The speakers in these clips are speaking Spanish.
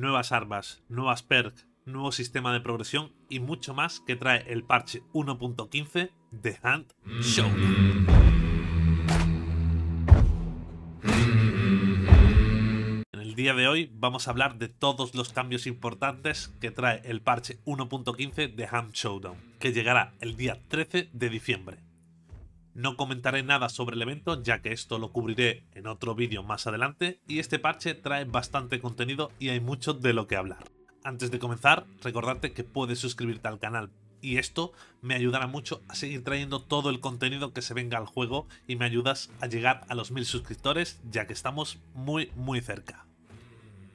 nuevas armas, nuevas perks, nuevo sistema de progresión y mucho más que trae el parche 1.15 de Hand Showdown. En el día de hoy vamos a hablar de todos los cambios importantes que trae el parche 1.15 de Hand Showdown, que llegará el día 13 de diciembre. No comentaré nada sobre el evento, ya que esto lo cubriré en otro vídeo más adelante, y este parche trae bastante contenido y hay mucho de lo que hablar. Antes de comenzar, recordarte que puedes suscribirte al canal y esto me ayudará mucho a seguir trayendo todo el contenido que se venga al juego y me ayudas a llegar a los mil suscriptores ya que estamos muy muy cerca.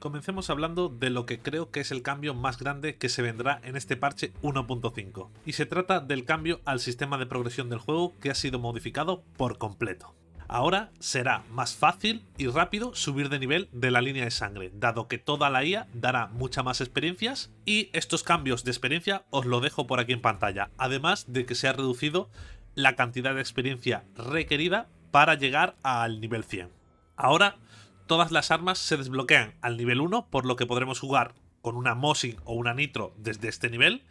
Comencemos hablando de lo que creo que es el cambio más grande que se vendrá en este parche 1.5, y se trata del cambio al sistema de progresión del juego que ha sido modificado por completo. Ahora será más fácil y rápido subir de nivel de la línea de sangre, dado que toda la IA dará mucha más experiencias y estos cambios de experiencia os lo dejo por aquí en pantalla, además de que se ha reducido la cantidad de experiencia requerida para llegar al nivel 100. Ahora todas las armas se desbloquean al nivel 1, por lo que podremos jugar con una Mosin o una Nitro desde este nivel,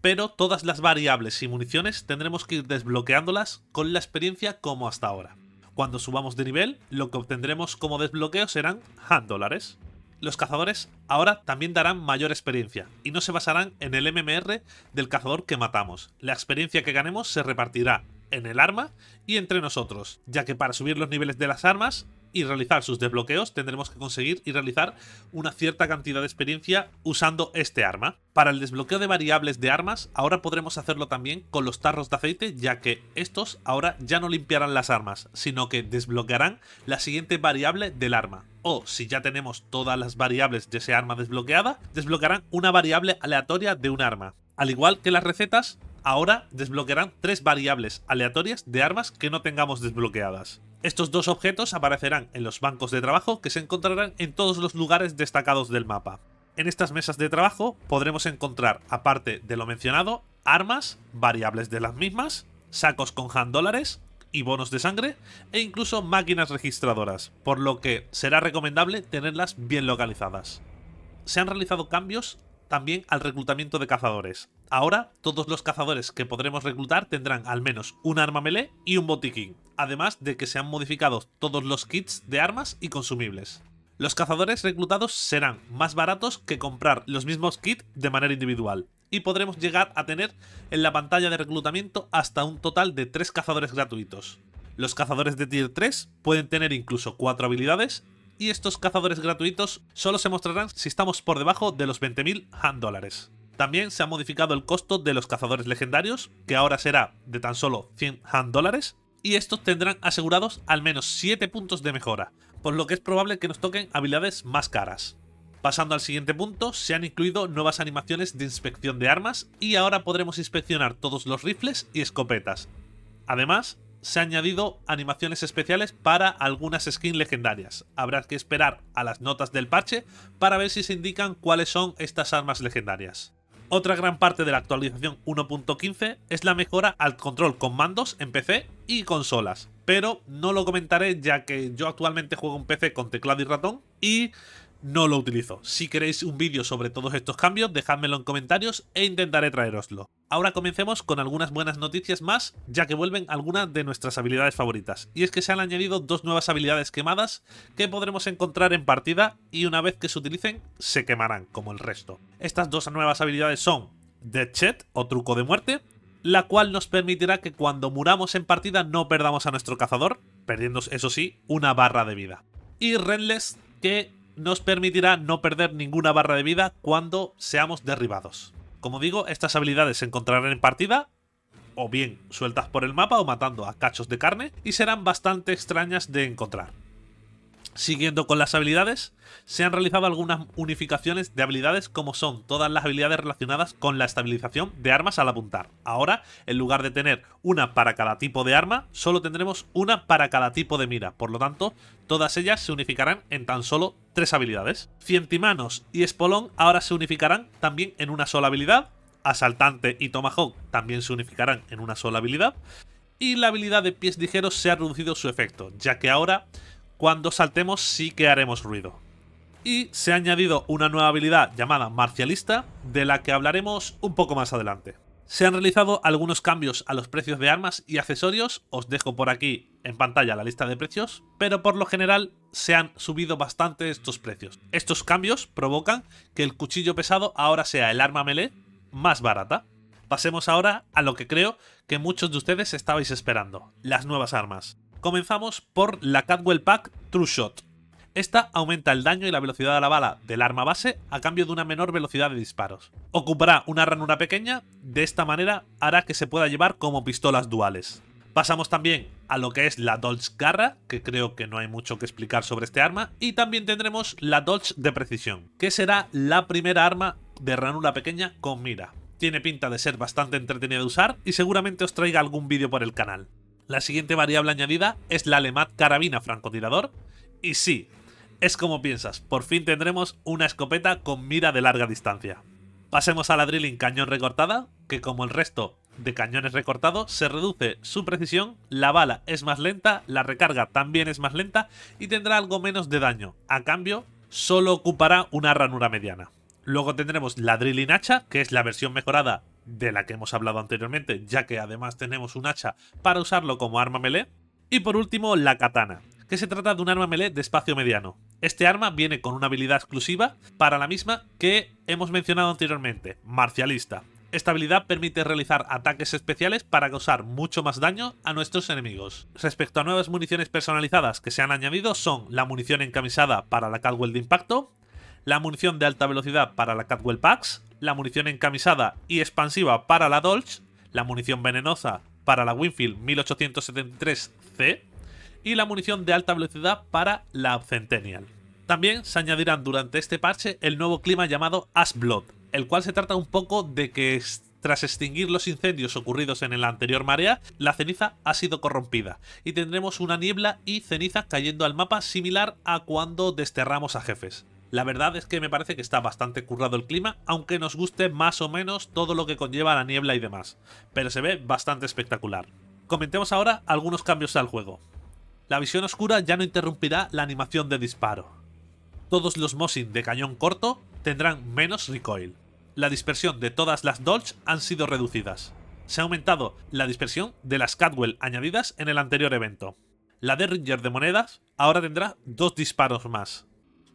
pero todas las variables y municiones tendremos que ir desbloqueándolas con la experiencia como hasta ahora. Cuando subamos de nivel, lo que obtendremos como desbloqueo serán hand dólares. Los cazadores ahora también darán mayor experiencia y no se basarán en el MMR del cazador que matamos. La experiencia que ganemos se repartirá en el arma y entre nosotros, ya que para subir los niveles de las armas y realizar sus desbloqueos tendremos que conseguir y realizar una cierta cantidad de experiencia usando este arma. Para el desbloqueo de variables de armas ahora podremos hacerlo también con los tarros de aceite ya que estos ahora ya no limpiarán las armas sino que desbloquearán la siguiente variable del arma o si ya tenemos todas las variables de ese arma desbloqueada desbloquearán una variable aleatoria de un arma. Al igual que las recetas, ahora desbloquearán tres variables aleatorias de armas que no tengamos desbloqueadas. Estos dos objetos aparecerán en los bancos de trabajo que se encontrarán en todos los lugares destacados del mapa. En estas mesas de trabajo podremos encontrar, aparte de lo mencionado, armas, variables de las mismas, sacos con hand dólares y bonos de sangre, e incluso máquinas registradoras, por lo que será recomendable tenerlas bien localizadas. Se han realizado cambios también al reclutamiento de cazadores. Ahora, todos los cazadores que podremos reclutar tendrán al menos un arma melee y un botiquín, además de que se han modificado todos los kits de armas y consumibles. Los cazadores reclutados serán más baratos que comprar los mismos kits de manera individual, y podremos llegar a tener en la pantalla de reclutamiento hasta un total de 3 cazadores gratuitos. Los cazadores de tier 3 pueden tener incluso 4 habilidades y estos cazadores gratuitos solo se mostrarán si estamos por debajo de los 20.000 Han dólares. También se ha modificado el costo de los cazadores legendarios, que ahora será de tan solo 100 Han dólares, y estos tendrán asegurados al menos 7 puntos de mejora, por lo que es probable que nos toquen habilidades más caras. Pasando al siguiente punto, se han incluido nuevas animaciones de inspección de armas y ahora podremos inspeccionar todos los rifles y escopetas. Además, se ha añadido animaciones especiales para algunas skins legendarias. Habrá que esperar a las notas del parche para ver si se indican cuáles son estas armas legendarias. Otra gran parte de la actualización 1.15 es la mejora al control con mandos en PC y consolas, pero no lo comentaré ya que yo actualmente juego en PC con teclado y ratón y no lo utilizo. Si queréis un vídeo sobre todos estos cambios, dejádmelo en comentarios e intentaré traeroslo. Ahora comencemos con algunas buenas noticias más, ya que vuelven algunas de nuestras habilidades favoritas. Y es que se han añadido dos nuevas habilidades quemadas que podremos encontrar en partida y una vez que se utilicen, se quemarán, como el resto. Estas dos nuevas habilidades son Dead Chat o Truco de Muerte, la cual nos permitirá que cuando muramos en partida no perdamos a nuestro cazador, perdiendo eso sí una barra de vida. Y Renless, que nos permitirá no perder ninguna barra de vida cuando seamos derribados. Como digo, estas habilidades se encontrarán en partida, o bien sueltas por el mapa o matando a cachos de carne, y serán bastante extrañas de encontrar. Siguiendo con las habilidades, se han realizado algunas unificaciones de habilidades como son todas las habilidades relacionadas con la estabilización de armas al apuntar. Ahora, en lugar de tener una para cada tipo de arma, solo tendremos una para cada tipo de mira. Por lo tanto, todas ellas se unificarán en tan solo tres habilidades. Cientimanos y Espolón ahora se unificarán también en una sola habilidad. Asaltante y Tomahawk también se unificarán en una sola habilidad. Y la habilidad de pies ligeros se ha reducido su efecto, ya que ahora cuando saltemos sí que haremos ruido. Y se ha añadido una nueva habilidad llamada Marcialista, de la que hablaremos un poco más adelante. Se han realizado algunos cambios a los precios de armas y accesorios, os dejo por aquí en pantalla la lista de precios, pero por lo general se han subido bastante estos precios. Estos cambios provocan que el cuchillo pesado ahora sea el arma melee más barata. Pasemos ahora a lo que creo que muchos de ustedes estabais esperando, las nuevas armas. Comenzamos por la Cadwell Pack True Shot. Esta aumenta el daño y la velocidad de la bala del arma base a cambio de una menor velocidad de disparos. Ocupará una ranura pequeña, de esta manera hará que se pueda llevar como pistolas duales. Pasamos también a lo que es la Dolch Garra, que creo que no hay mucho que explicar sobre este arma, y también tendremos la Dolch de precisión, que será la primera arma de ranura pequeña con mira. Tiene pinta de ser bastante entretenida de usar y seguramente os traiga algún vídeo por el canal. La siguiente variable añadida es la Lemat carabina francotirador. Y sí, es como piensas, por fin tendremos una escopeta con mira de larga distancia. Pasemos a la drilling cañón recortada, que como el resto de cañones recortados se reduce su precisión, la bala es más lenta, la recarga también es más lenta y tendrá algo menos de daño. A cambio, solo ocupará una ranura mediana. Luego tendremos la drilling hacha, que es la versión mejorada de la que hemos hablado anteriormente, ya que además tenemos un hacha para usarlo como arma melee. Y por último, la katana, que se trata de un arma melee de espacio mediano. Este arma viene con una habilidad exclusiva para la misma que hemos mencionado anteriormente, marcialista. Esta habilidad permite realizar ataques especiales para causar mucho más daño a nuestros enemigos. Respecto a nuevas municiones personalizadas que se han añadido son la munición encamisada para la Catwell de impacto, la munición de alta velocidad para la Catwell packs, la munición encamisada y expansiva para la Dolch, la munición venenosa para la Winfield 1873C y la munición de alta velocidad para la Centennial. También se añadirán durante este parche el nuevo clima llamado Ash el cual se trata un poco de que tras extinguir los incendios ocurridos en la anterior marea, la ceniza ha sido corrompida y tendremos una niebla y ceniza cayendo al mapa similar a cuando desterramos a jefes. La verdad es que me parece que está bastante currado el clima, aunque nos guste más o menos todo lo que conlleva la niebla y demás, pero se ve bastante espectacular. Comentemos ahora algunos cambios al juego. La visión oscura ya no interrumpirá la animación de disparo. Todos los Mosin de cañón corto tendrán menos recoil. La dispersión de todas las Dodge han sido reducidas. Se ha aumentado la dispersión de las Cadwell añadidas en el anterior evento. La Derringer de monedas ahora tendrá dos disparos más,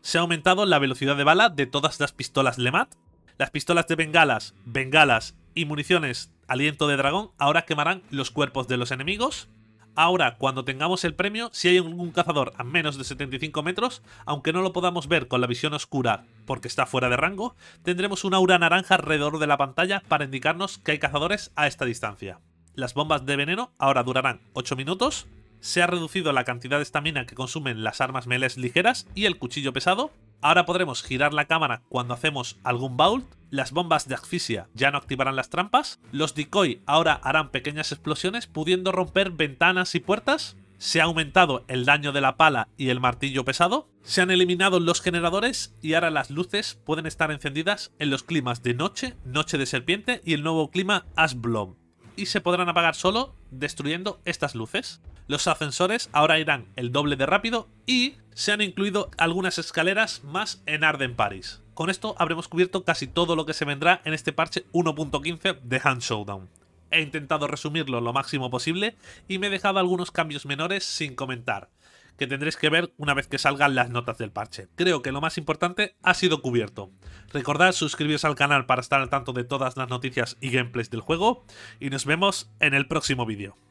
se ha aumentado la velocidad de bala de todas las pistolas Lemat. Las pistolas de bengalas, bengalas y municiones aliento de dragón ahora quemarán los cuerpos de los enemigos. Ahora, cuando tengamos el premio, si hay algún cazador a menos de 75 metros, aunque no lo podamos ver con la visión oscura porque está fuera de rango, tendremos una aura naranja alrededor de la pantalla para indicarnos que hay cazadores a esta distancia. Las bombas de veneno ahora durarán 8 minutos se ha reducido la cantidad de estamina que consumen las armas melees ligeras y el cuchillo pesado. Ahora podremos girar la cámara cuando hacemos algún bault. Las bombas de asfixia ya no activarán las trampas. Los decoy ahora harán pequeñas explosiones pudiendo romper ventanas y puertas. Se ha aumentado el daño de la pala y el martillo pesado. Se han eliminado los generadores y ahora las luces pueden estar encendidas en los climas de noche, noche de serpiente y el nuevo clima Ashblom Y se podrán apagar solo destruyendo estas luces. Los ascensores ahora irán el doble de rápido y se han incluido algunas escaleras más en Arden Paris. Con esto habremos cubierto casi todo lo que se vendrá en este parche 1.15 de Hand Showdown. He intentado resumirlo lo máximo posible y me he dejado algunos cambios menores sin comentar, que tendréis que ver una vez que salgan las notas del parche. Creo que lo más importante ha sido cubierto. Recordad suscribiros al canal para estar al tanto de todas las noticias y gameplays del juego y nos vemos en el próximo vídeo.